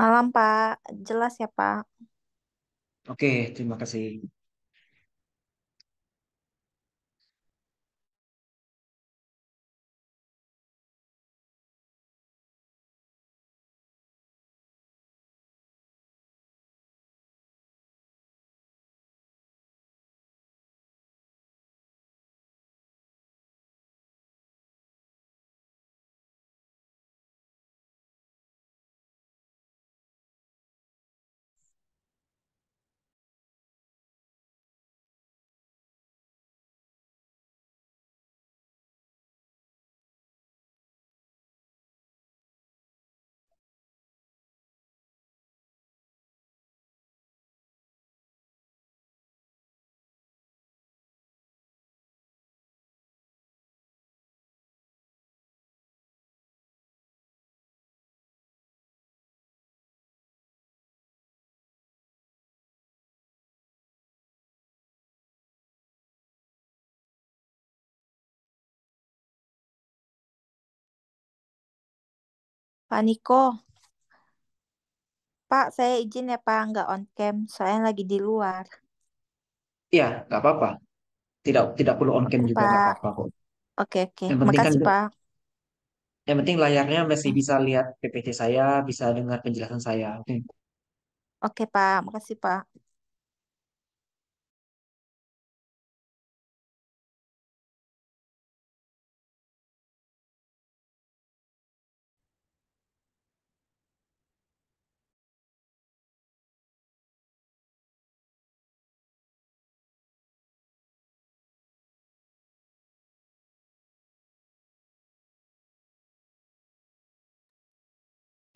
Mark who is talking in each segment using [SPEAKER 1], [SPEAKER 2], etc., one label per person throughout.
[SPEAKER 1] Malam, Pak. Jelas ya, Pak.
[SPEAKER 2] Oke, terima kasih.
[SPEAKER 1] Pak Niko. Pak, saya izin ya Pak, nggak on cam. saya lagi di luar.
[SPEAKER 2] Iya, nggak apa-apa. Tidak tidak perlu on cam juga nggak Pak. apa-apa kok.
[SPEAKER 1] Oke, oke. Yang penting kan Pak.
[SPEAKER 2] yang penting layarnya masih hmm. bisa lihat PPT saya, bisa dengar penjelasan saya. Oke.
[SPEAKER 1] Oke, Pak. Makasih, Pak.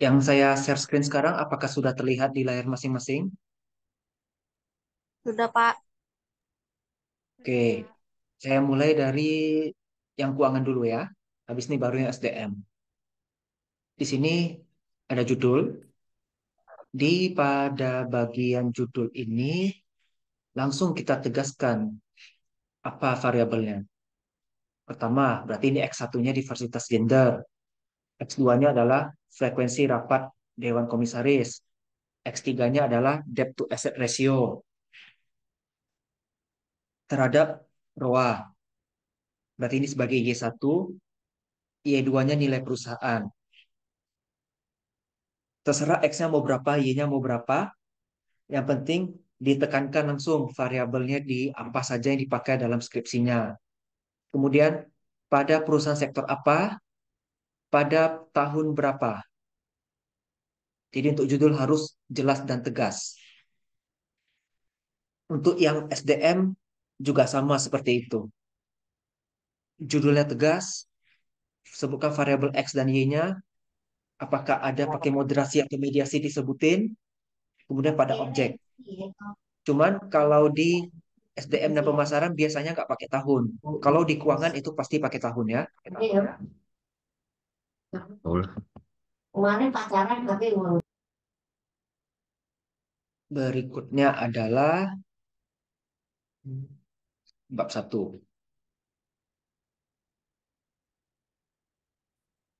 [SPEAKER 2] Yang saya share screen sekarang, apakah sudah terlihat di layar masing-masing? Sudah, Pak. Oke, saya mulai dari yang keuangan dulu ya. Habis ini baru yang SDM. Di sini ada judul. Di pada bagian judul ini, langsung kita tegaskan apa variabelnya. Pertama, berarti ini X1-nya diversitas gender. X2-nya adalah frekuensi rapat Dewan Komisaris. X3-nya adalah debt to asset ratio terhadap ROA. Berarti ini sebagai Y1, Y2-nya nilai perusahaan. Terserah X-nya mau berapa, Y-nya mau berapa. Yang penting ditekankan langsung variabelnya di apa saja yang dipakai dalam skripsinya. Kemudian pada perusahaan sektor apa pada tahun berapa. Jadi untuk judul harus jelas dan tegas. Untuk yang SDM juga sama seperti itu. Judulnya tegas, sebutkan variabel X dan Y-nya, apakah ada pakai moderasi atau mediasi disebutin, kemudian pada objek. Cuman kalau di SDM dan pemasaran biasanya nggak pakai tahun. Kalau di keuangan itu pasti pakai tahun ya.
[SPEAKER 1] Iya. Kemarin pacaran tapi
[SPEAKER 2] Berikutnya adalah bab satu.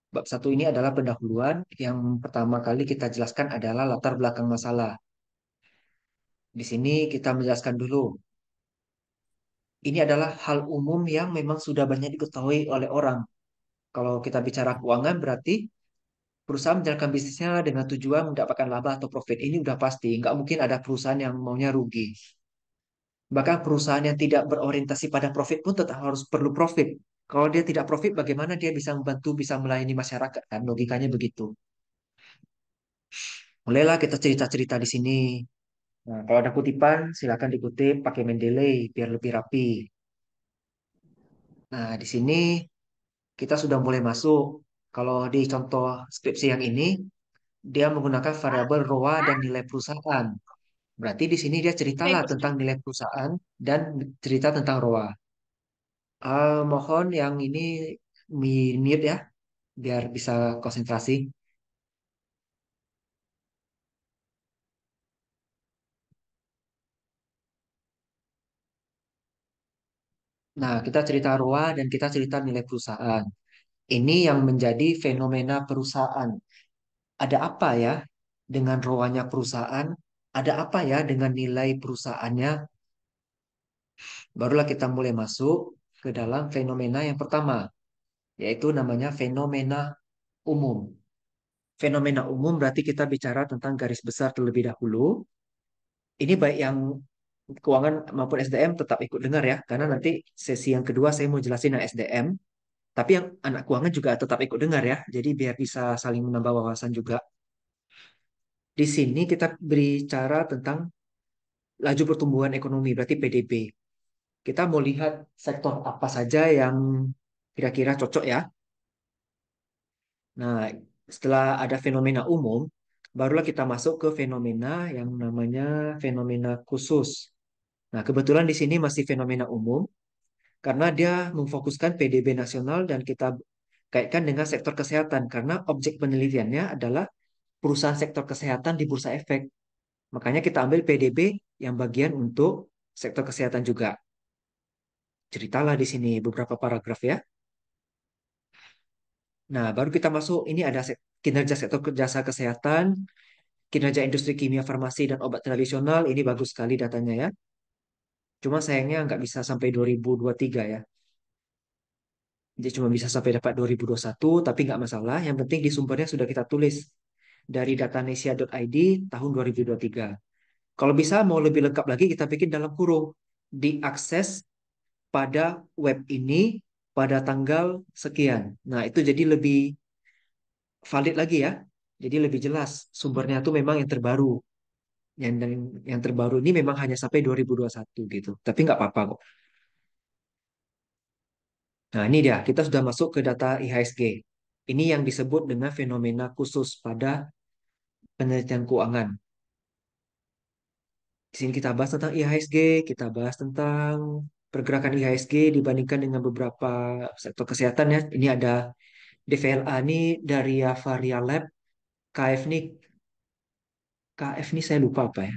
[SPEAKER 2] Bab satu ini adalah pendahuluan yang pertama kali kita jelaskan adalah latar belakang masalah. Di sini kita menjelaskan dulu. Ini adalah hal umum yang memang sudah banyak diketahui oleh orang, kalau kita bicara keuangan berarti perusahaan menjalankan bisnisnya dengan tujuan mendapatkan laba atau profit. Ini udah pasti, nggak mungkin ada perusahaan yang maunya rugi. Bahkan perusahaan yang tidak berorientasi pada profit pun tetap harus perlu profit. Kalau dia tidak profit, bagaimana dia bisa membantu, bisa melayani masyarakat? Kan logikanya begitu. Mulailah kita cerita-cerita di sini. Nah, kalau ada kutipan, silakan dikutip pakai Mendeley biar lebih rapi. Nah, di sini kita sudah mulai masuk. Kalau di contoh skripsi yang ini, dia menggunakan variabel ROA dan nilai perusahaan. Berarti di sini dia ceritalah tentang nilai perusahaan dan cerita tentang ROA. Uh, mohon yang ini mute ya, biar bisa konsentrasi. Nah, kita cerita ROA dan kita cerita nilai perusahaan. Ini yang menjadi fenomena perusahaan. Ada apa ya dengan ROA-nya perusahaan? Ada apa ya dengan nilai perusahaannya? Barulah kita mulai masuk ke dalam fenomena yang pertama, yaitu namanya fenomena umum. Fenomena umum berarti kita bicara tentang garis besar terlebih dahulu. Ini baik yang keuangan maupun SDM tetap ikut dengar ya, karena nanti sesi yang kedua saya mau jelasin yang SDM, tapi yang anak keuangan juga tetap ikut dengar ya, jadi biar bisa saling menambah wawasan juga. Di sini kita berbicara tentang laju pertumbuhan ekonomi, berarti PDB. Kita mau lihat sektor apa saja yang kira-kira cocok ya. Nah, setelah ada fenomena umum, barulah kita masuk ke fenomena yang namanya fenomena khusus. Nah, kebetulan di sini masih fenomena umum karena dia memfokuskan PDB nasional dan kita kaitkan dengan sektor kesehatan karena objek penelitiannya adalah perusahaan sektor kesehatan di bursa efek. Makanya kita ambil PDB yang bagian untuk sektor kesehatan juga. Ceritalah di sini beberapa paragraf ya. Nah, baru kita masuk ini ada kinerja sektor jasa kesehatan, kinerja industri kimia farmasi dan obat tradisional. Ini bagus sekali datanya ya Cuma sayangnya nggak bisa sampai 2023 ya. jadi cuma bisa sampai dapat 2021, tapi nggak masalah. Yang penting di sumbernya sudah kita tulis dari datanesia.id tahun 2023. Kalau bisa mau lebih lengkap lagi kita bikin dalam kurung diakses pada web ini pada tanggal sekian. Nah, itu jadi lebih valid lagi ya. Jadi lebih jelas sumbernya itu memang yang terbaru yang yang, terbaru ini memang hanya sampai 2021 gitu. Tapi nggak apa-apa kok. Nah, ini dia, kita sudah masuk ke data IHSG. Ini yang disebut dengan fenomena khusus pada penelitian keuangan. Di sini kita bahas tentang IHSG, kita bahas tentang pergerakan IHSG dibandingkan dengan beberapa sektor kesehatan ya. Ini ada DVLA ini dari Varia Lab, KF ini KF ini saya lupa apa ya.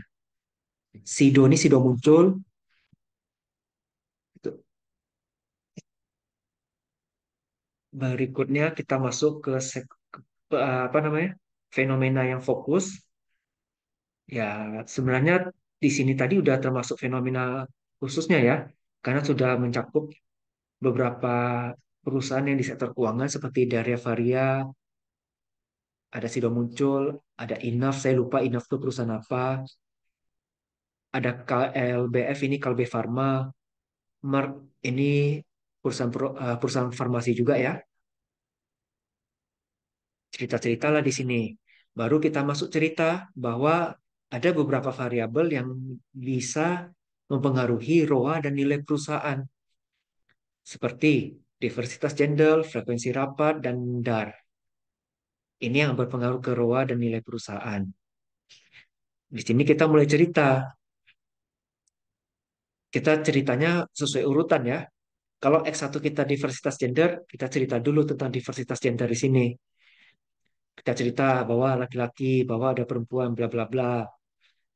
[SPEAKER 2] Sido ini Sido muncul. Berikutnya kita masuk ke eh, apa namanya? fenomena yang fokus. Ya, sebenarnya di sini tadi sudah termasuk fenomena khususnya ya, karena sudah mencakup beberapa perusahaan yang di sektor keuangan seperti Daria Varia, ada Sido Muncul, ada Inaf, saya lupa Inaf itu perusahaan apa. Ada KLBF eh, ini Kalbe Pharma, Merck ini perusahaan eh, perusahaan farmasi juga ya. Cerita-ceritalah di sini. Baru kita masuk cerita bahwa ada beberapa variabel yang bisa mempengaruhi ROA dan nilai perusahaan. Seperti diversitas gender, frekuensi rapat, dan dar. Ini yang berpengaruh ke ROA dan nilai perusahaan. Di sini kita mulai cerita. Kita ceritanya sesuai urutan ya. Kalau X1 kita diversitas gender, kita cerita dulu tentang diversitas gender di sini. Kita cerita bahwa laki-laki, bahwa ada perempuan, bla bla bla.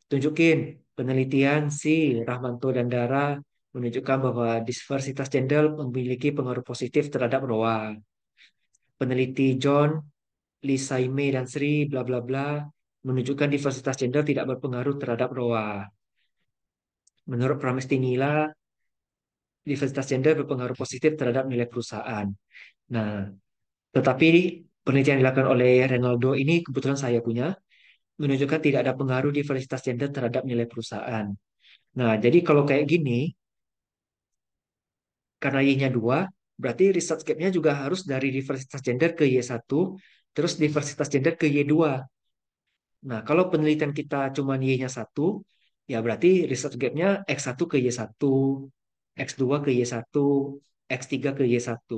[SPEAKER 2] Tunjukin penelitian si Rahmanto dan Dara menunjukkan bahwa diversitas gender memiliki pengaruh positif terhadap ROA. Peneliti John Lisa Ime dan Sri bla bla bla menunjukkan diversitas gender tidak berpengaruh terhadap ROA. Menurut Pramestinila, diversitas gender berpengaruh positif terhadap nilai perusahaan. Nah, tetapi penelitian yang dilakukan oleh Ronaldo ini kebetulan saya punya, menunjukkan tidak ada pengaruh diversitas gender terhadap nilai perusahaan. Nah, jadi kalau kayak gini, karena Y-nya 2, berarti research gap-nya juga harus dari diversitas gender ke Y1 Terus diversitas gender ke Y2. Nah, kalau penelitian kita cuma Y-nya 1, ya berarti research gap-nya X1 ke Y1, X2 ke Y1, X3 ke Y1.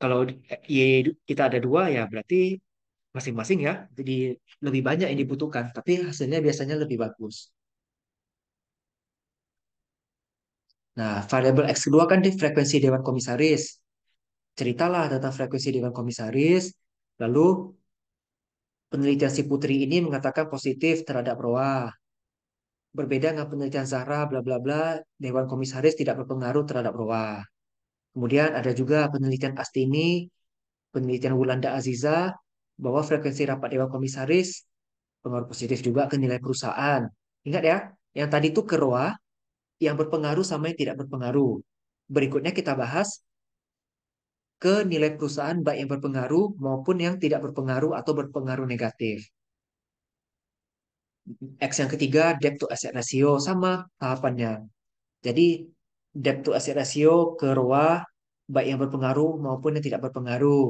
[SPEAKER 2] Kalau Y kita ada dua, ya berarti masing-masing ya, jadi lebih banyak yang dibutuhkan, tapi hasilnya biasanya lebih bagus. Nah, variabel X kedua kan di frekuensi dewan komisaris ceritalah tentang frekuensi dengan komisaris. Lalu penelitian si Putri ini mengatakan positif terhadap roa. Berbeda dengan penelitian Zahra, bla bla bla, Dewan Komisaris tidak berpengaruh terhadap roa. Kemudian ada juga penelitian Astini, penelitian Wulanda Aziza, bahwa frekuensi rapat Dewan Komisaris pengaruh positif juga ke nilai perusahaan. Ingat ya, yang tadi itu ke roa, yang berpengaruh sama yang tidak berpengaruh. Berikutnya kita bahas ke nilai perusahaan baik yang berpengaruh maupun yang tidak berpengaruh atau berpengaruh negatif. X yang ketiga, debt to asset ratio sama tahapannya. Jadi debt to asset ratio ke ROA baik yang berpengaruh maupun yang tidak berpengaruh.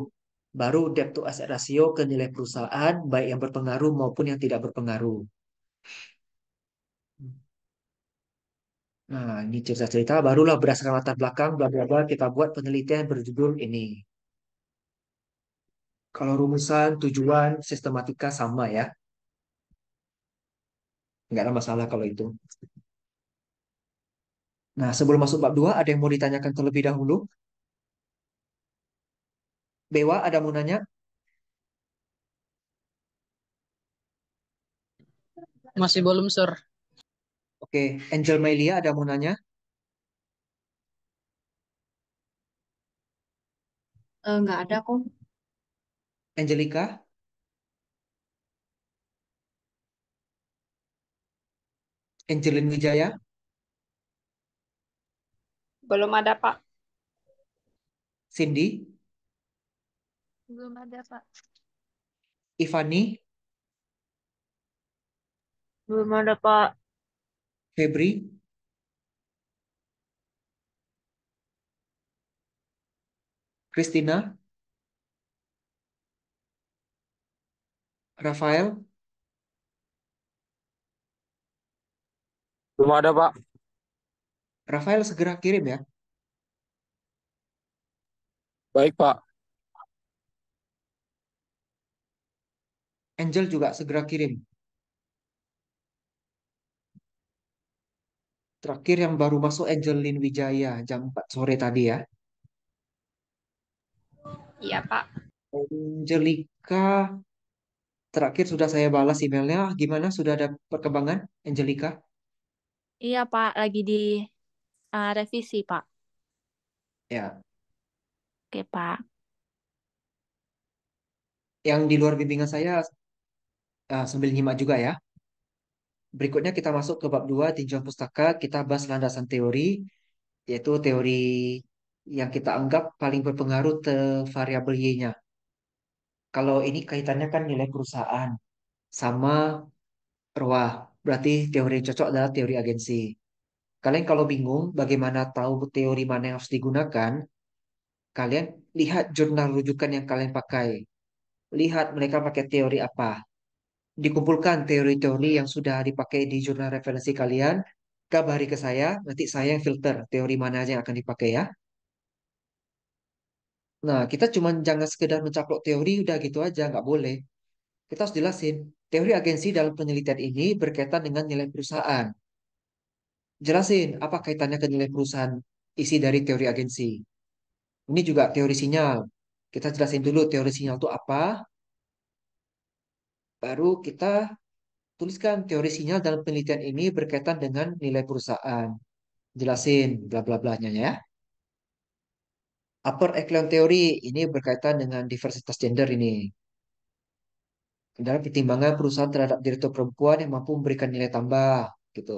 [SPEAKER 2] Baru debt to asset ratio ke nilai perusahaan baik yang berpengaruh maupun yang tidak berpengaruh. Nah, ini cerita-cerita barulah berdasarkan latar belakang bla bla bla kita buat penelitian berjudul ini. Kalau rumusan, tujuan, sistematika sama ya. Nggak ada masalah kalau itu. Nah, sebelum masuk bab dua ada yang mau ditanyakan terlebih dahulu? Bewa, ada mau nanya? Masih belum, Sir. Oke, Angel Melia ada mau nanya?
[SPEAKER 1] Enggak eh, nggak ada kok.
[SPEAKER 2] Angelika. Angelin Wijaya? Belum ada, Pak. Cindy?
[SPEAKER 1] Belum ada, Pak. Ivani? Belum ada, Pak.
[SPEAKER 2] Febri? Christina, Rafael? Belum ada, Pak. Rafael segera kirim ya. Baik, Pak. Angel juga segera kirim. Terakhir yang baru masuk Angelin Wijaya jam 4 sore tadi ya. Iya, Pak. Angelika terakhir sudah saya balas emailnya. Gimana sudah ada perkembangan Angelika?
[SPEAKER 1] Iya, Pak, lagi di uh, revisi, Pak. Ya. Oke, Pak.
[SPEAKER 2] Yang di luar bimbingan saya uh, sambil nyimak juga ya berikutnya kita masuk ke bab 2 tinjauan pustaka, kita bahas landasan teori, yaitu teori yang kita anggap paling berpengaruh ke variabel Y-nya. Kalau ini kaitannya kan nilai perusahaan sama ruah. berarti teori yang cocok adalah teori agensi. Kalian kalau bingung bagaimana tahu teori mana yang harus digunakan, kalian lihat jurnal rujukan yang kalian pakai. Lihat mereka pakai teori apa dikumpulkan teori-teori yang sudah dipakai di jurnal referensi kalian, kabari ke saya, nanti saya yang filter teori mana aja yang akan dipakai ya. Nah, kita cuma jangan sekedar mencaplok teori, udah gitu aja, nggak boleh. Kita harus jelasin, teori agensi dalam penelitian ini berkaitan dengan nilai perusahaan. Jelasin, apa kaitannya ke nilai perusahaan isi dari teori agensi. Ini juga teori sinyal. Kita jelasin dulu teori sinyal itu apa, baru kita tuliskan teori sinyal dalam penelitian ini berkaitan dengan nilai perusahaan. Jelasin bla bla blanya ya. Upper echelon teori ini berkaitan dengan diversitas gender ini. Dalam pertimbangan perusahaan terhadap direktur perempuan yang mampu memberikan nilai tambah gitu.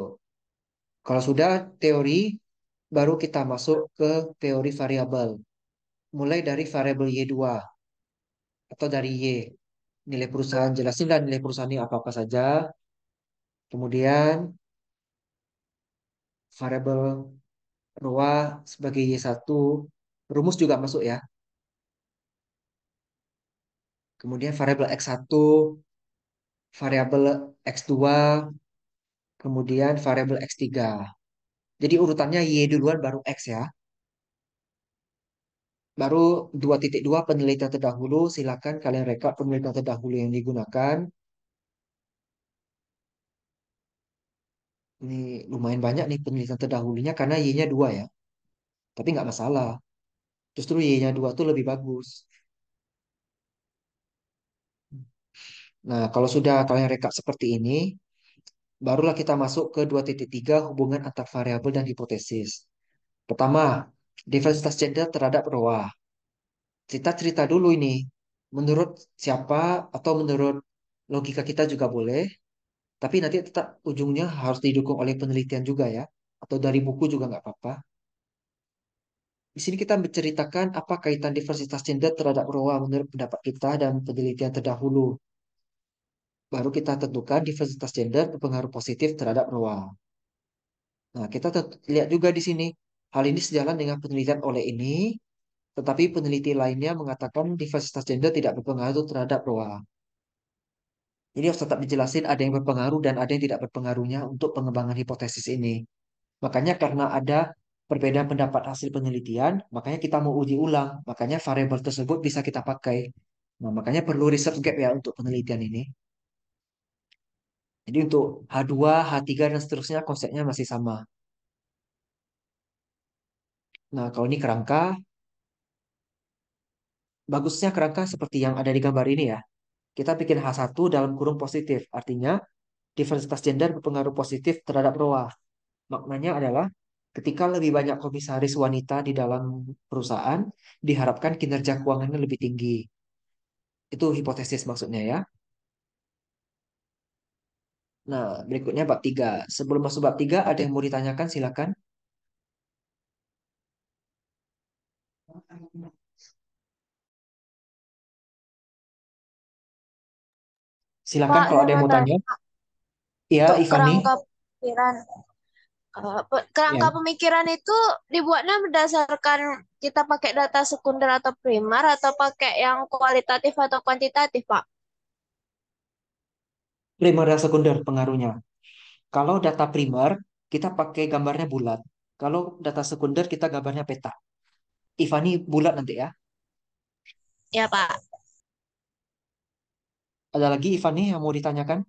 [SPEAKER 2] Kalau sudah teori baru kita masuk ke teori variabel. Mulai dari variabel Y2 atau dari Y nilai perusahaan, jelasinlah nilai perusahaan ini apa-apa saja. Kemudian variabel ROA sebagai Y1, rumus juga masuk ya. Kemudian variabel X1, variabel X2, kemudian variabel X3. Jadi urutannya Y duluan baru X ya. Baru 2.2 penelitian terdahulu, silakan kalian rekap penelitian terdahulu yang digunakan. Ini lumayan banyak nih penelitian terdahulunya karena Y-nya 2 ya. Tapi nggak masalah. Justru Y-nya 2 tuh lebih bagus. Nah, kalau sudah kalian rekap seperti ini, barulah kita masuk ke 2.3 hubungan antar variabel dan hipotesis. Pertama, diversitas gender terhadap ROA. Kita cerita dulu ini, menurut siapa atau menurut logika kita juga boleh, tapi nanti tetap ujungnya harus didukung oleh penelitian juga ya, atau dari buku juga nggak apa-apa. Di sini kita menceritakan apa kaitan diversitas gender terhadap ROA menurut pendapat kita dan penelitian terdahulu. Baru kita tentukan diversitas gender berpengaruh positif terhadap ROA. Nah, kita lihat juga di sini Hal ini sejalan dengan penelitian oleh ini, tetapi peneliti lainnya mengatakan diversitas gender tidak berpengaruh terhadap ROA. Ini harus tetap dijelasin ada yang berpengaruh dan ada yang tidak berpengaruhnya untuk pengembangan hipotesis ini. Makanya karena ada perbedaan pendapat hasil penelitian, makanya kita mau uji ulang. Makanya variabel tersebut bisa kita pakai. Nah, makanya perlu research gap ya untuk penelitian ini. Jadi untuk H2, H3, dan seterusnya konsepnya masih sama. Nah, kalau ini kerangka, bagusnya kerangka seperti yang ada di gambar ini ya. Kita bikin H1 dalam kurung positif, artinya diversitas gender berpengaruh positif terhadap ROA. Maknanya adalah ketika lebih banyak komisaris wanita di dalam perusahaan, diharapkan kinerja keuangannya lebih tinggi. Itu hipotesis maksudnya ya. Nah, berikutnya bab tiga Sebelum masuk bab tiga ada yang mau ditanyakan silakan.
[SPEAKER 1] Silakan Pak, kalau ada yang mau tanya. Iya, Untuk Ivani. kerangka
[SPEAKER 2] pemikiran. Uh, kerangka ya. pemikiran itu dibuatnya berdasarkan kita pakai data sekunder atau primer atau pakai yang kualitatif atau kuantitatif, Pak? Primer dan sekunder pengaruhnya. Kalau data primer, kita pakai gambarnya bulat. Kalau data sekunder, kita gambarnya peta. Ivani bulat nanti ya. Ya, Pak. Ada lagi Ivani yang mau ditanyakan?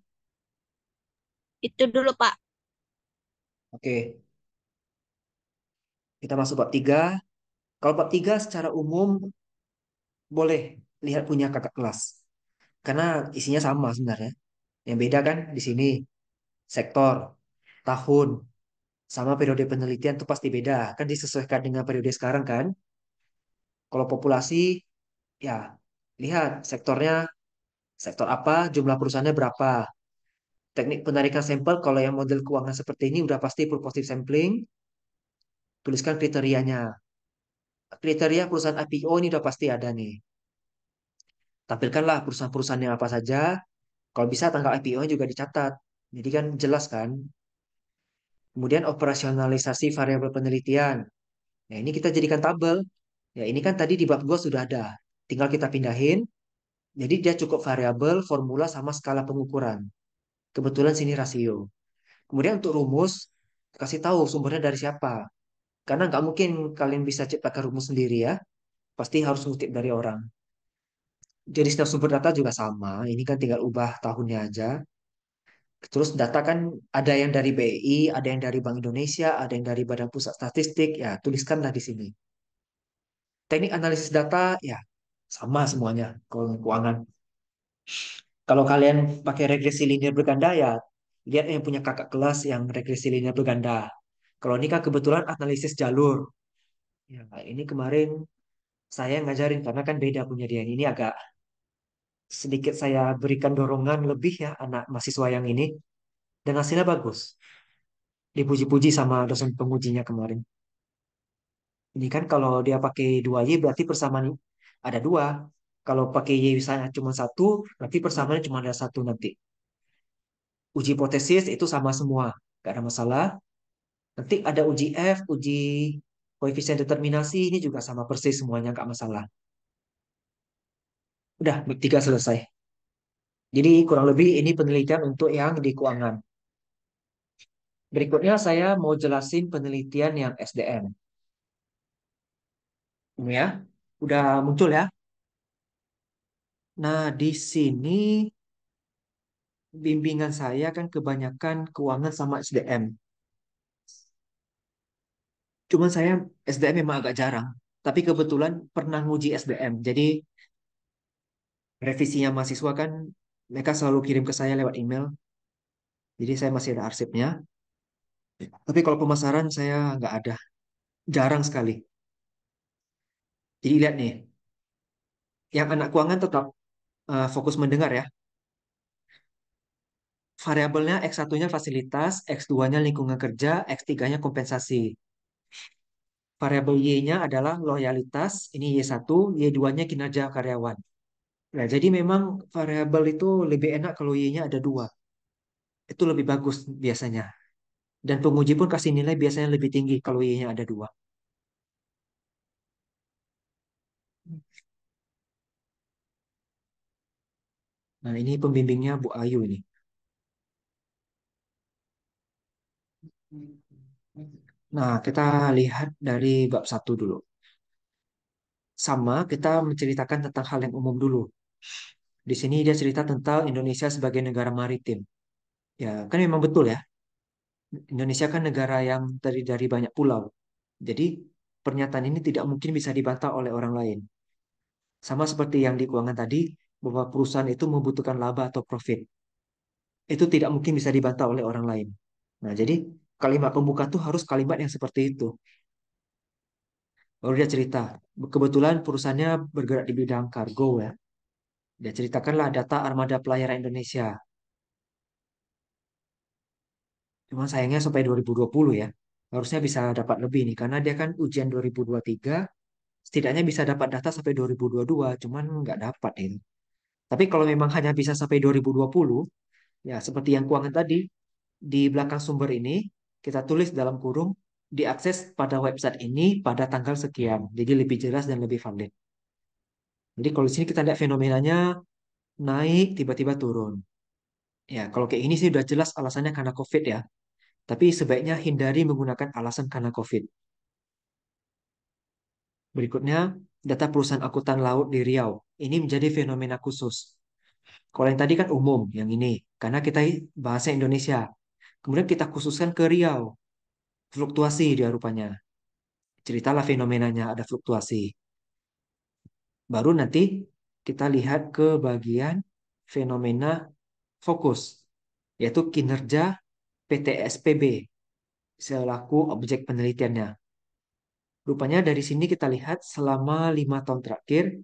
[SPEAKER 2] Itu dulu, Pak. Oke. Kita masuk bab tiga. Kalau bab tiga secara umum boleh lihat punya kakak kelas. Karena isinya sama sebenarnya. Yang beda kan di sini sektor, tahun, sama periode penelitian itu pasti beda. Kan disesuaikan dengan periode sekarang kan? Kalau populasi, ya lihat sektornya, sektor apa, jumlah perusahaannya berapa. Teknik penarikan sampel, kalau yang model keuangan seperti ini udah pasti purposive sampling, tuliskan kriterianya. Kriteria perusahaan IPO ini udah pasti ada nih. Tampilkanlah perusahaan-perusahaan yang apa saja, kalau bisa tanggal ipo juga dicatat. Jadi kan jelas kan. Kemudian operasionalisasi variabel penelitian. Nah, ini kita jadikan tabel. Ya, ini kan tadi di bab gue sudah ada. Tinggal kita pindahin. Jadi dia cukup variabel, formula sama skala pengukuran. Kebetulan sini rasio. Kemudian untuk rumus, kasih tahu sumbernya dari siapa. Karena nggak mungkin kalian bisa ciptakan rumus sendiri ya. Pasti harus ngutip dari orang. Jadi setiap sumber data juga sama. Ini kan tinggal ubah tahunnya aja. Terus data kan ada yang dari BI, ada yang dari Bank Indonesia, ada yang dari Badan Pusat Statistik. Ya, tuliskanlah di sini. Teknik analisis data ya sama semuanya keuangan. Kalau kalian pakai regresi linear berganda ya lihat yang punya kakak kelas yang regresi linear berganda. Kalau ini kan kebetulan analisis jalur. Ya, ini kemarin saya ngajarin karena kan beda punya dia. Ini agak sedikit saya berikan dorongan lebih ya anak mahasiswa yang ini. Dan hasilnya bagus. Dipuji-puji sama dosen pengujinya kemarin. Ini kan kalau dia pakai 2Y berarti persamaan ada dua. Kalau pakai Y misalnya cuma satu, berarti persamaannya cuma ada satu nanti. Uji hipotesis itu sama semua, gak ada masalah. Nanti ada uji F, uji koefisien determinasi, ini juga sama persis semuanya, gak masalah. Udah, tiga selesai. Jadi kurang lebih ini penelitian untuk yang di keuangan. Berikutnya saya mau jelasin penelitian yang SDM. Ini ya, udah muncul ya. Nah, di sini bimbingan saya kan kebanyakan keuangan sama SDM. Cuman saya SDM memang agak jarang, tapi kebetulan pernah nguji SDM. Jadi revisinya mahasiswa kan mereka selalu kirim ke saya lewat email. Jadi saya masih ada arsipnya. Tapi kalau pemasaran saya nggak ada. Jarang sekali. Jadi lihat nih, yang anak keuangan tetap uh, fokus mendengar ya. Variabelnya X1-nya fasilitas, X2-nya lingkungan kerja, X3-nya kompensasi. Variabel Y-nya adalah loyalitas, ini Y1, Y2-nya kinerja karyawan. Nah, jadi memang variabel itu lebih enak kalau Y-nya ada dua. Itu lebih bagus biasanya. Dan penguji pun kasih nilai biasanya lebih tinggi kalau Y-nya ada dua. Nah, ini pembimbingnya Bu Ayu ini. Nah, kita lihat dari bab satu dulu. Sama, kita menceritakan tentang hal yang umum dulu. Di sini dia cerita tentang Indonesia sebagai negara maritim. Ya, kan memang betul ya. Indonesia kan negara yang terdiri dari banyak pulau. Jadi, pernyataan ini tidak mungkin bisa dibantah oleh orang lain. Sama seperti yang di keuangan tadi, bahwa perusahaan itu membutuhkan laba atau profit. Itu tidak mungkin bisa dibantah oleh orang lain. Nah, jadi kalimat pembuka itu harus kalimat yang seperti itu. Baru dia cerita, kebetulan perusahaannya bergerak di bidang kargo ya. Dia ceritakanlah data armada pelayaran Indonesia. Cuma sayangnya sampai 2020 ya. Harusnya bisa dapat lebih nih, karena dia kan ujian 2023, setidaknya bisa dapat data sampai 2022, cuman nggak dapat ini. Ya tapi kalau memang hanya bisa sampai 2020, ya seperti yang keuangan tadi, di belakang sumber ini kita tulis dalam kurung diakses pada website ini pada tanggal sekian. Jadi lebih jelas dan lebih valid. Jadi kalau di sini kita lihat fenomenanya naik tiba-tiba turun. Ya, kalau kayak ini sih sudah jelas alasannya karena COVID ya. Tapi sebaiknya hindari menggunakan alasan karena COVID. Berikutnya, data perusahaan akutan laut di Riau ini menjadi fenomena khusus. Kalau yang tadi kan umum, yang ini karena kita bahasa Indonesia. Kemudian kita khususkan ke Riau. Fluktuasi dia rupanya. Ceritalah fenomenanya ada fluktuasi. Baru nanti kita lihat ke bagian fenomena fokus yaitu kinerja PTSPB selaku objek penelitiannya. Rupanya dari sini kita lihat selama lima tahun terakhir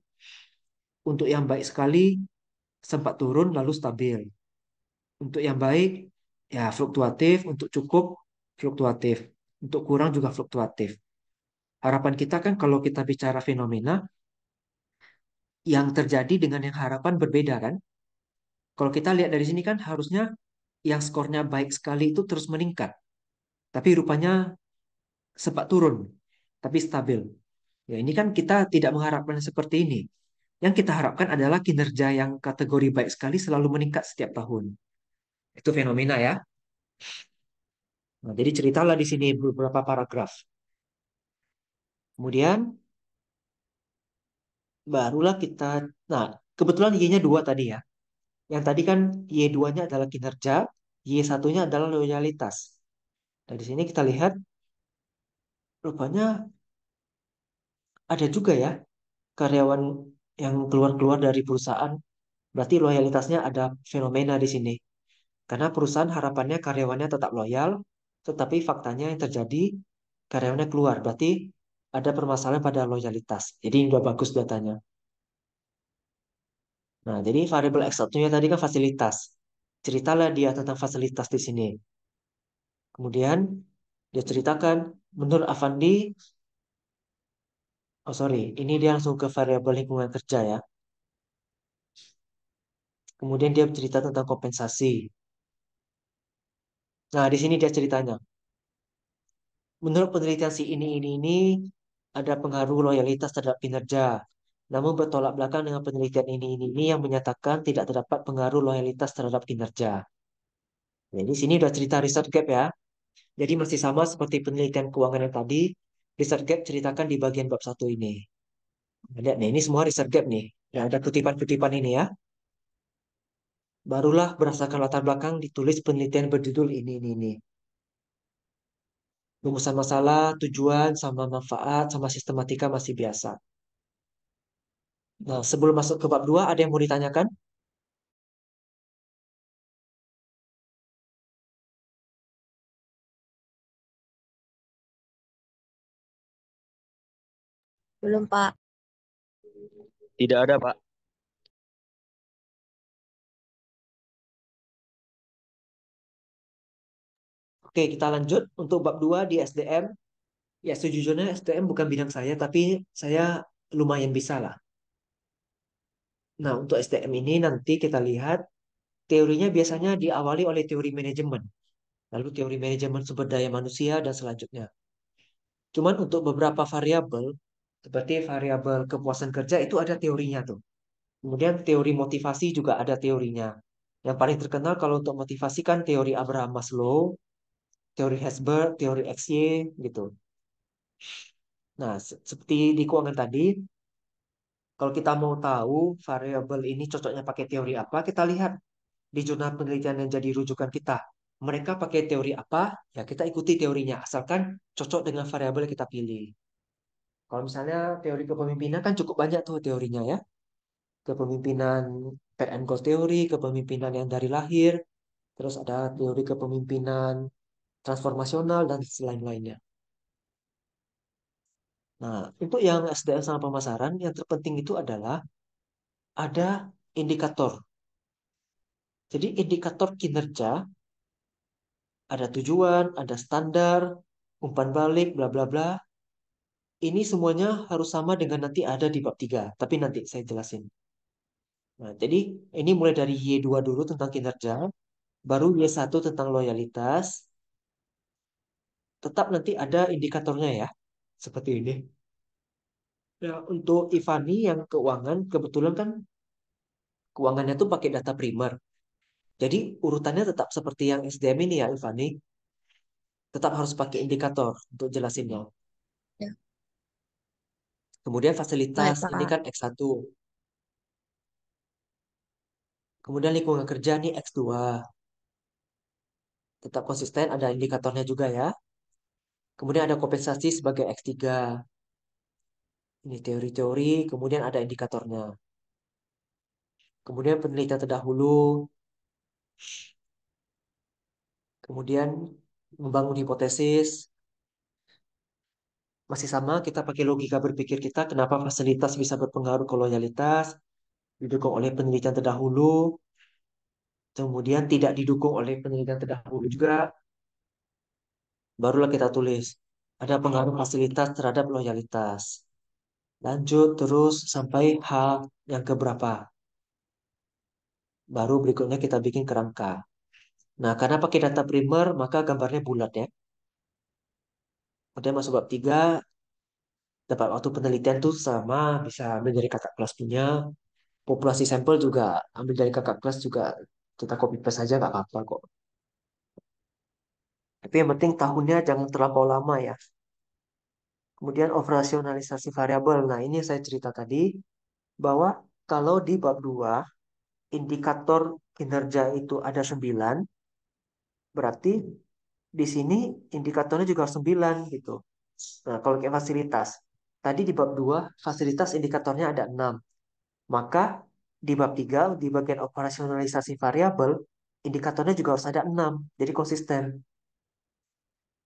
[SPEAKER 2] untuk yang baik sekali sempat turun lalu stabil. Untuk yang baik ya fluktuatif, untuk cukup fluktuatif, untuk kurang juga fluktuatif. Harapan kita kan kalau kita bicara fenomena yang terjadi dengan yang harapan berbeda kan? Kalau kita lihat dari sini kan harusnya yang skornya baik sekali itu terus meningkat. Tapi rupanya sempat turun, tapi stabil. Ya ini kan kita tidak mengharapkan seperti ini. Yang kita harapkan adalah kinerja yang kategori baik sekali selalu meningkat setiap tahun. Itu fenomena ya. Nah, jadi ceritalah di sini beberapa paragraf. Kemudian barulah kita, nah kebetulan Y-nya dua tadi ya. Yang tadi kan Y2-nya adalah kinerja, Y1-nya adalah loyalitas. Nah, di sini kita lihat rupanya ada juga ya karyawan yang keluar-keluar dari perusahaan, berarti loyalitasnya ada fenomena di sini. Karena perusahaan harapannya karyawannya tetap loyal, tetapi faktanya yang terjadi karyawannya keluar, berarti ada permasalahan pada loyalitas. Jadi udah bagus datanya. Nah, jadi variabel X satunya tadi kan fasilitas. Ceritalah dia tentang fasilitas di sini. Kemudian dia ceritakan, menurut Avandi, Oh sorry, ini dia langsung ke variabel lingkungan kerja ya. Kemudian dia bercerita tentang kompensasi. Nah, di sini dia ceritanya. Menurut penelitian si ini, ini, ini, ada pengaruh loyalitas terhadap kinerja. Namun bertolak belakang dengan penelitian ini, ini, ini yang menyatakan tidak terdapat pengaruh loyalitas terhadap kinerja. Jadi sini udah cerita riset gap ya. Jadi masih sama seperti penelitian keuangan yang tadi, Richard Gap ceritakan di bagian bab satu ini. Lihat nih, ini semua Richard Gap nih. Ya, ada kutipan-kutipan ini ya. Barulah berdasarkan latar belakang ditulis penelitian berjudul ini, ini, ini. Rumusan masalah, tujuan, sama manfaat, sama sistematika masih biasa. Nah, sebelum masuk ke bab 2, ada yang mau ditanyakan?
[SPEAKER 1] Belum, Pak. Tidak ada, Pak.
[SPEAKER 2] Oke, kita lanjut untuk bab 2 di SDM. Ya, sejujurnya SDM bukan bidang saya, tapi saya lumayan bisa lah. Nah, untuk SDM ini nanti kita lihat teorinya biasanya diawali oleh teori manajemen. Lalu teori manajemen sumber daya manusia dan selanjutnya. Cuman untuk beberapa variabel, seperti variabel kepuasan kerja itu ada teorinya tuh. Kemudian teori motivasi juga ada teorinya. Yang paling terkenal kalau untuk motivasi kan teori Abraham Maslow, teori Hesberg, teori XY gitu. Nah, seperti di keuangan tadi, kalau kita mau tahu variabel ini cocoknya pakai teori apa, kita lihat di jurnal penelitian yang jadi rujukan kita. Mereka pakai teori apa, ya kita ikuti teorinya, asalkan cocok dengan variabel yang kita pilih. Kalau misalnya teori kepemimpinan kan cukup banyak tuh teorinya ya. Kepemimpinan PN and Gold teori, kepemimpinan yang dari lahir, terus ada teori kepemimpinan transformasional dan lain-lainnya. Nah, untuk yang SDM sama pemasaran, yang terpenting itu adalah ada indikator. Jadi indikator kinerja ada tujuan, ada standar, umpan balik, bla bla bla ini semuanya harus sama dengan nanti ada di bab 3, tapi nanti saya jelasin. Nah, jadi ini mulai dari Y2 dulu tentang kinerja, baru Y1 tentang loyalitas. Tetap nanti ada indikatornya ya, seperti ini. Ya, untuk Ivani yang keuangan, kebetulan kan keuangannya tuh pakai data primer. Jadi urutannya tetap seperti yang SDM ini ya, Ivani. Tetap harus pakai indikator untuk jelasinnya. Kemudian fasilitas, Baik, ini kan X1. Kemudian lingkungan kerja ini X2. Tetap konsisten, ada indikatornya juga ya. Kemudian ada kompensasi sebagai X3. Ini teori-teori, kemudian ada indikatornya. Kemudian penelitian terdahulu. Kemudian membangun hipotesis masih sama kita pakai logika berpikir kita kenapa fasilitas bisa berpengaruh ke loyalitas didukung oleh penelitian terdahulu kemudian tidak didukung oleh penelitian terdahulu juga barulah kita tulis ada pengaruh fasilitas terhadap loyalitas lanjut terus sampai hal yang keberapa baru berikutnya kita bikin kerangka nah karena pakai data primer maka gambarnya bulat ya Kemudian masuk bab 3, dapat waktu penelitian tuh sama bisa ambil dari kakak kelas punya. Populasi sampel juga ambil dari kakak kelas juga kita copy paste aja nggak apa-apa kok. Tapi yang penting tahunnya jangan terlalu lama ya. Kemudian operasionalisasi variabel. Nah, ini saya cerita tadi bahwa kalau di bab dua indikator kinerja itu ada sembilan berarti di sini indikatornya juga harus 9 gitu. Nah, kalau kayak fasilitas. Tadi di bab 2, fasilitas indikatornya ada 6. Maka di bab 3, di bagian operasionalisasi variabel, indikatornya juga harus ada 6. Jadi konsisten.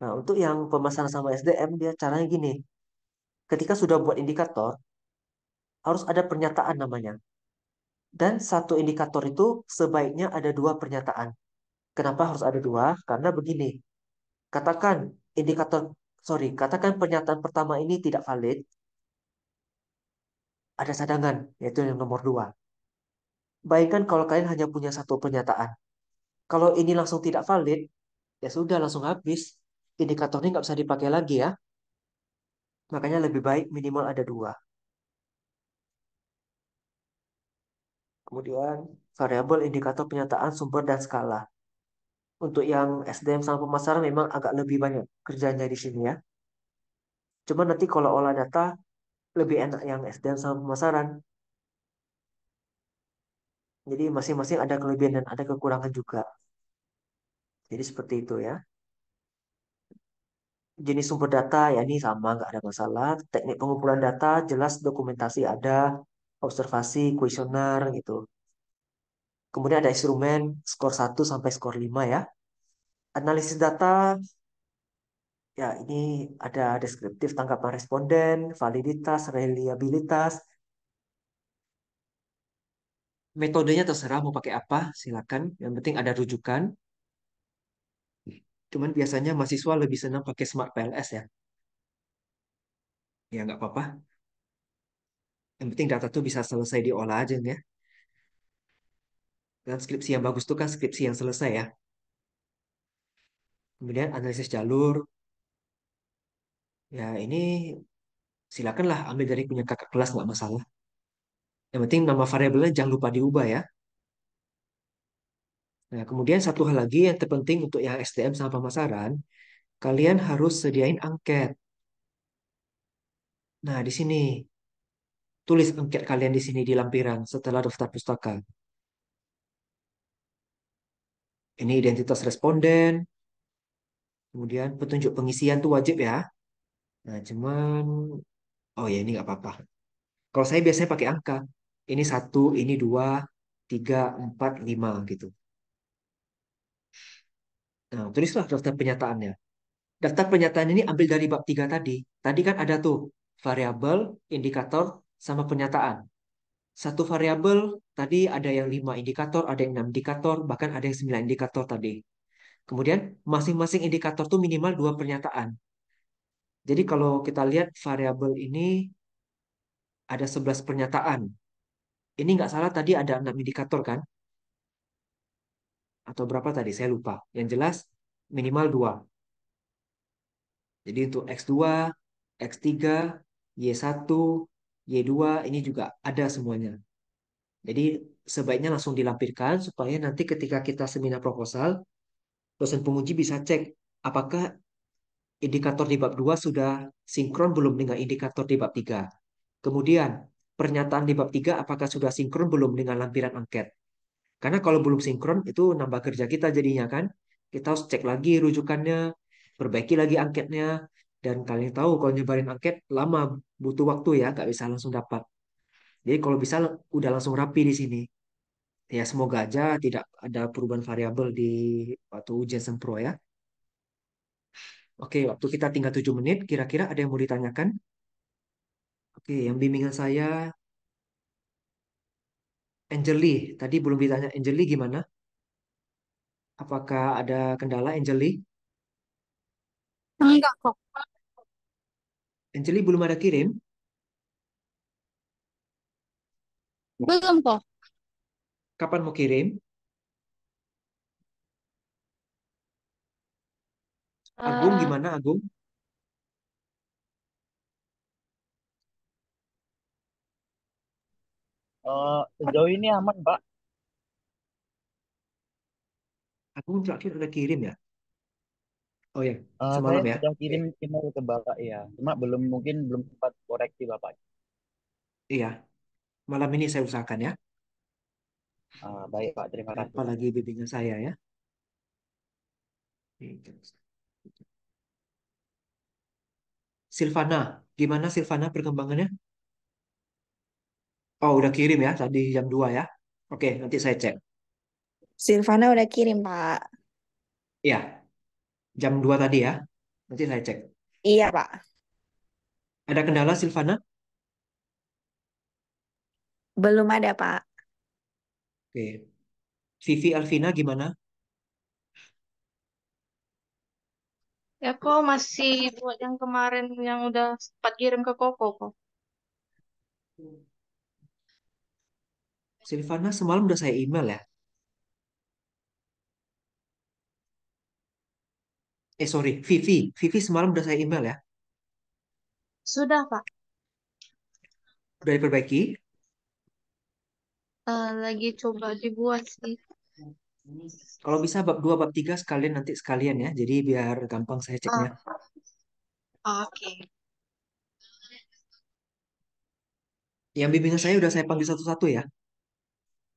[SPEAKER 2] Nah, untuk yang pemasaran sama SDM, dia caranya gini. Ketika sudah buat indikator, harus ada pernyataan namanya. Dan satu indikator itu sebaiknya ada dua pernyataan. Kenapa harus ada dua? Karena begini, Katakan indikator, sorry, katakan pernyataan pertama ini tidak valid, ada cadangan, yaitu yang nomor dua. Bayangkan kalau kalian hanya punya satu pernyataan. Kalau ini langsung tidak valid, ya sudah langsung habis. indikator ini nggak bisa dipakai lagi ya. Makanya lebih baik minimal ada dua. Kemudian variabel indikator pernyataan sumber dan skala untuk yang SDM sama pemasaran memang agak lebih banyak kerjanya di sini ya. Cuma nanti kalau olah data lebih enak yang SDM sama pemasaran. Jadi masing-masing ada kelebihan dan ada kekurangan juga. Jadi seperti itu ya. Jenis sumber data ya ini sama nggak ada masalah. Teknik pengumpulan data jelas dokumentasi ada, observasi, kuesioner gitu. Kemudian ada instrumen skor 1 sampai skor 5 ya. Analisis data, ya ini ada deskriptif tanggapan responden, validitas, reliabilitas. Metodenya terserah mau pakai apa, silakan. Yang penting ada rujukan. Cuman biasanya mahasiswa lebih senang pakai Smart PLS ya. Ya nggak apa-apa. Yang penting data tuh bisa selesai diolah aja ya dengan skripsi yang bagus itu kan skripsi yang selesai ya. Kemudian analisis jalur. Ya ini silakanlah ambil dari punya kakak kelas nggak masalah. Yang penting nama variabelnya jangan lupa diubah ya. Nah, kemudian satu hal lagi yang terpenting untuk yang STM sama pemasaran, kalian harus sediain angket. Nah, di sini tulis angket kalian di sini di lampiran setelah daftar pustaka. Ini identitas responden. Kemudian petunjuk pengisian tuh wajib ya. Nah, cuman oh ya ini nggak apa-apa. Kalau saya biasanya pakai angka. Ini satu, ini dua, tiga, empat, lima gitu. Nah, tulislah daftar penyataannya. Daftar penyataan ini ambil dari bab tiga tadi. Tadi kan ada tuh variabel, indikator, sama penyataan satu variabel tadi ada yang lima indikator, ada yang enam indikator, bahkan ada yang sembilan indikator tadi. Kemudian masing-masing indikator tuh minimal dua pernyataan. Jadi kalau kita lihat variabel ini ada sebelas pernyataan. Ini nggak salah tadi ada enam indikator kan? Atau berapa tadi? Saya lupa. Yang jelas minimal dua. Jadi untuk X2, X3, Y1, Y2 ini juga ada semuanya. Jadi sebaiknya langsung dilampirkan supaya nanti ketika kita seminar proposal, dosen penguji bisa cek apakah indikator di bab 2 sudah sinkron belum dengan indikator di bab 3. Kemudian, pernyataan di bab 3 apakah sudah sinkron belum dengan lampiran angket. Karena kalau belum sinkron itu nambah kerja kita jadinya kan. Kita harus cek lagi rujukannya, perbaiki lagi angketnya, dan kalian tahu kalau nyebarin angket lama butuh waktu ya, nggak bisa langsung dapat. Jadi kalau bisa udah langsung rapi di sini. Ya semoga aja tidak ada perubahan variabel di waktu ujian sempro ya. Oke, waktu kita tinggal 7 menit, kira-kira ada yang mau ditanyakan? Oke, yang bimbingan saya Angelie. tadi belum ditanya Angelie gimana? Apakah ada kendala Angelie? Enggak kok. Anjali belum ada kirim? Belum kok. Kapan mau kirim? Agung ah. gimana Agung?
[SPEAKER 1] Uh, sejauh ini aman, Pak.
[SPEAKER 2] Agung terakhir udah kirim ya? Oh ya, uh, eh, semalam ya. sudah kirim email ke Bapak ya, cuma belum mungkin belum sempat koreksi Bapak. Iya, malam ini saya usahakan ya. Uh, baik Pak, terima kasih. Apalagi bimbingan saya ya. Silvana, gimana Silvana perkembangannya? Oh, udah kirim ya tadi jam 2 ya. Oke, nanti saya cek. Silvana udah kirim, Pak. Iya jam 2 tadi ya. Nanti saya cek. Iya, Pak. Ada kendala, Silvana?
[SPEAKER 1] Belum ada, Pak.
[SPEAKER 2] Oke. Vivi Alvina gimana?
[SPEAKER 1] Ya kok masih buat yang kemarin yang udah sempat kirim ke Koko kok.
[SPEAKER 2] Silvana semalam udah saya email ya. eh sorry, Vivi. Vivi semalam udah saya email ya. Sudah, Pak. Udah diperbaiki?
[SPEAKER 1] Uh, lagi coba dibuat sih.
[SPEAKER 2] Kalau bisa bab 2, bab 3 sekalian nanti sekalian ya. Jadi biar gampang saya ceknya. Uh, Oke. Okay. Yang bimbingan saya udah saya panggil satu-satu ya.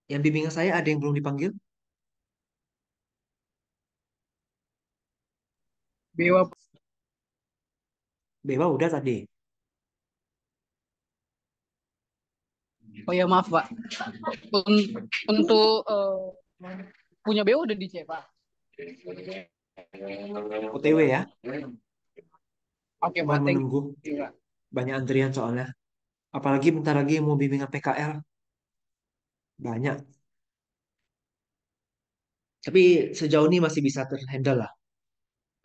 [SPEAKER 2] Yang bimbingan saya ada yang belum dipanggil? Bewa. Bewa udah tadi. Oh ya maaf Pak.
[SPEAKER 1] Untuk uh, punya bewa udah dicek Pak. OTW ya. Oke
[SPEAKER 2] okay, Pak. Menunggu. Banyak antrian soalnya. Apalagi bentar lagi mau bimbingan PKL. Banyak. Tapi sejauh ini masih bisa terhandle lah.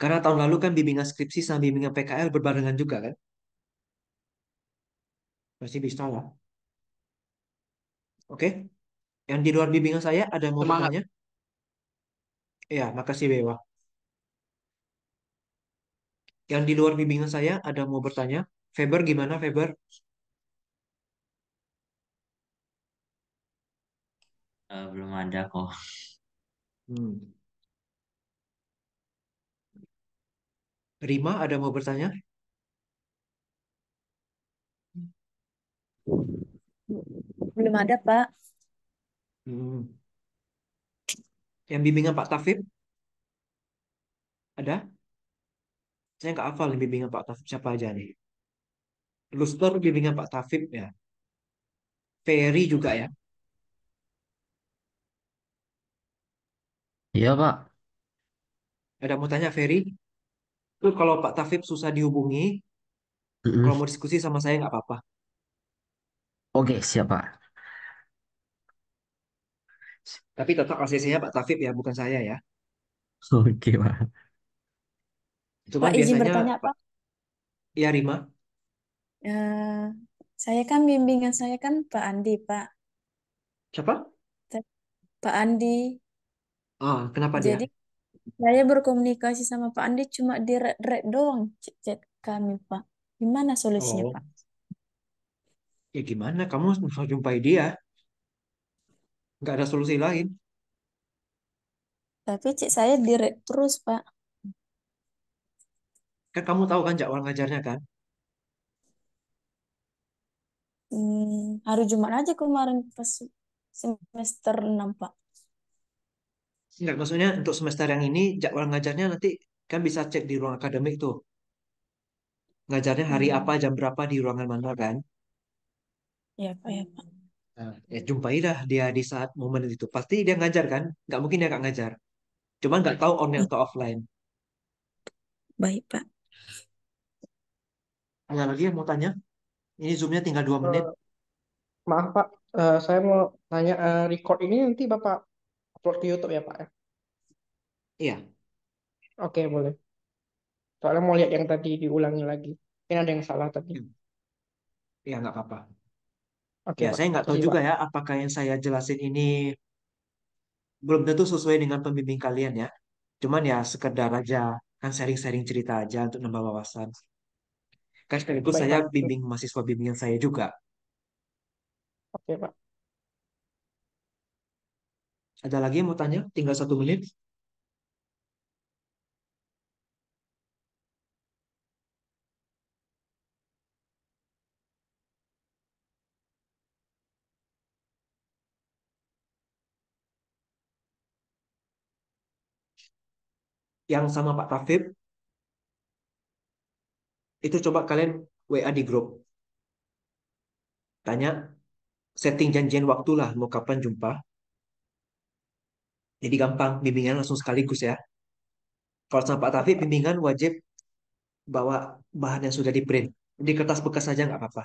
[SPEAKER 2] Karena tahun lalu kan bimbingan skripsi sama bimbingan PKL berbarengan juga kan? masih bisa lah. Oke. Yang di luar bimbingan saya ada mau bertanya? Ya, makasih Bewa. Yang di luar bimbingan saya ada mau bertanya? Faber gimana Faber?
[SPEAKER 1] Uh, eh, belum ada kok.
[SPEAKER 2] Hmm. Rima ada mau bertanya?
[SPEAKER 1] Belum ada, Pak.
[SPEAKER 2] Hmm. Yang bimbingan Pak Tafib? Ada? Saya nggak hafal yang bimbingan Pak Tafib siapa aja nih. Luster bimbingan Pak Tafib ya. Ferry juga ya. Iya, Pak. Ada mau tanya Ferry? itu kalau Pak Tafib susah dihubungi, mm-hmm. kalau mau diskusi sama saya nggak apa-apa.
[SPEAKER 1] Oke, siap Pak.
[SPEAKER 2] Tapi tetap ACC-nya Pak Tafib ya, bukan saya ya. Oke, Pak. Cuma Pak, izin biasanya bertanya, Pak. Iya, Rima. Uh,
[SPEAKER 1] saya kan bimbingan saya kan Pak Andi, Pak. Siapa? Pak Andi.
[SPEAKER 2] Ah, kenapa Jadi, dia?
[SPEAKER 1] Saya berkomunikasi sama Pak Andi cuma di red, red doang chat kami Pak. Gimana solusinya oh. Pak?
[SPEAKER 2] Ya gimana? Kamu harus jumpai dia. Gak ada solusi lain.
[SPEAKER 1] Tapi cek saya di red terus Pak.
[SPEAKER 2] Kan kamu tahu kan jadwal ngajarnya kan?
[SPEAKER 1] Hmm, hari Jumat aja kemarin pas semester 6 Pak.
[SPEAKER 2] Enggak, maksudnya untuk semester yang ini jadwal ngajarnya nanti kan bisa cek di ruang akademik tuh. Ngajarnya hari hmm. apa, jam berapa di ruangan mana kan?
[SPEAKER 1] Iya, Pak, ya, Pak.
[SPEAKER 2] Nah, ya jumpai dah dia di saat momen itu. Pasti dia ngajar kan? Nggak mungkin dia nggak ngajar. Cuman nggak tahu online atau offline. Baik, Pak. Ada lagi yang mau tanya? Ini zoomnya tinggal dua menit. Uh, maaf, Pak. Uh, saya mau tanya, uh, eh, record ini nanti Bapak upload ke YouTube ya Pak? Ya? Iya. Oke boleh. Soalnya mau lihat yang tadi diulangi lagi. Ini ada yang salah tadi. Hmm. Iya nggak apa-apa. Oke, ya saya nggak tahu juga ya apakah yang saya jelasin ini belum tentu sesuai dengan pembimbing kalian ya. Cuman ya sekedar aja kan sharing-sharing cerita aja untuk nambah wawasan. Kan sekaligus saya bimbing mahasiswa bimbingan saya juga. Oke Pak. Ada lagi yang mau tanya? Tinggal satu menit. Yang sama Pak Tafib, itu coba kalian WA di grup. Tanya, setting janjian waktulah mau kapan jumpa. Jadi gampang, bimbingan langsung sekaligus ya. Kalau sama Pak Taufik, bimbingan wajib bawa bahan yang sudah di-print. Di kertas bekas saja nggak apa-apa.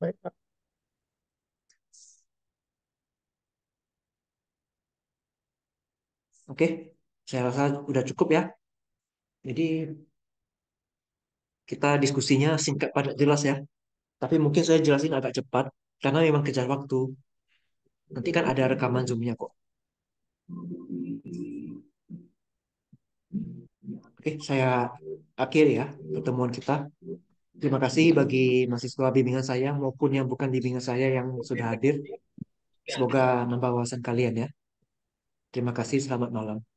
[SPEAKER 2] Baik, Pak. Oke, saya rasa udah cukup ya. Jadi kita diskusinya singkat padat jelas ya. Tapi mungkin saya jelasin agak cepat karena memang kejar waktu. Nanti kan ada rekaman zoomnya kok. Oke, saya akhir ya pertemuan kita. Terima kasih bagi mahasiswa bimbingan saya maupun yang bukan bimbingan saya yang sudah hadir. Semoga nambah wawasan kalian ya. Terima kasih, selamat malam.